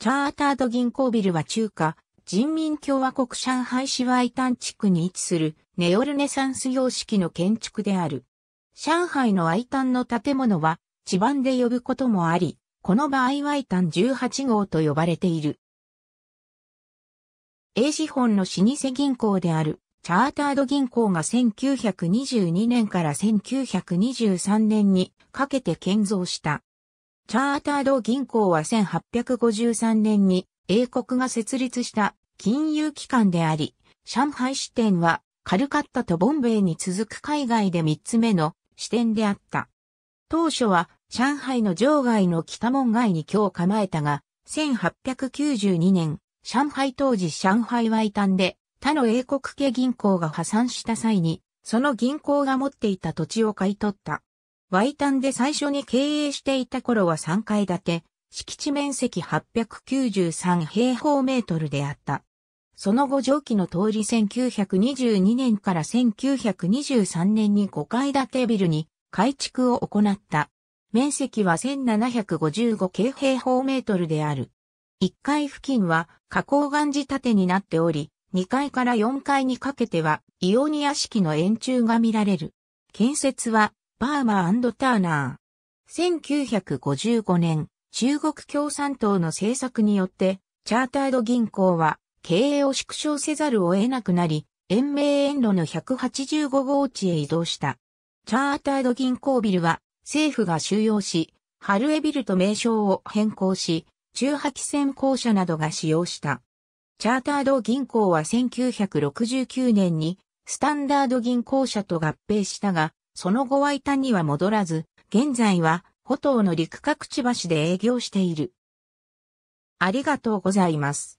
チャータード銀行ビルは中華、人民共和国上海市ワイタン地区に位置するネオルネサンス様式の建築である。上海のワイタンの建物は地盤で呼ぶこともあり、この場合ワイタン18号と呼ばれている。英資本の老舗銀行であるチャータード銀行が1922年から1923年にかけて建造したチャータード銀行は1853年に英国が設立した金融機関であり、上海支店はカルカッタとボンベイに続く海外で3つ目の支店であった。当初は上海の場外の北門外に今日構えたが、1892年、上海当時上海は異端で他の英国系銀行が破産した際に、その銀行が持っていた土地を買い取った。ワイタンで最初に経営していた頃は3階建て、敷地面積893平方メートルであった。その後上記の通り1922年から1923年に5階建てビルに改築を行った。面積は1755平方メートルである。1階付近は加工岩地建てになっており、2階から4階にかけてはイオニア式の円柱が見られる。建設はバーマーターナー。1955年、中国共産党の政策によって、チャータード銀行は経営を縮小せざるを得なくなり、延命沿路の185号地へ移動した。チャータード銀行ビルは政府が収容し、ハルエビルと名称を変更し、中波汽船公社などが使用した。チャータード銀行は1969年にスタンダード銀行社と合併したが、その後は板には戻らず、現在は、歩島の陸各地橋で営業している。ありがとうございます。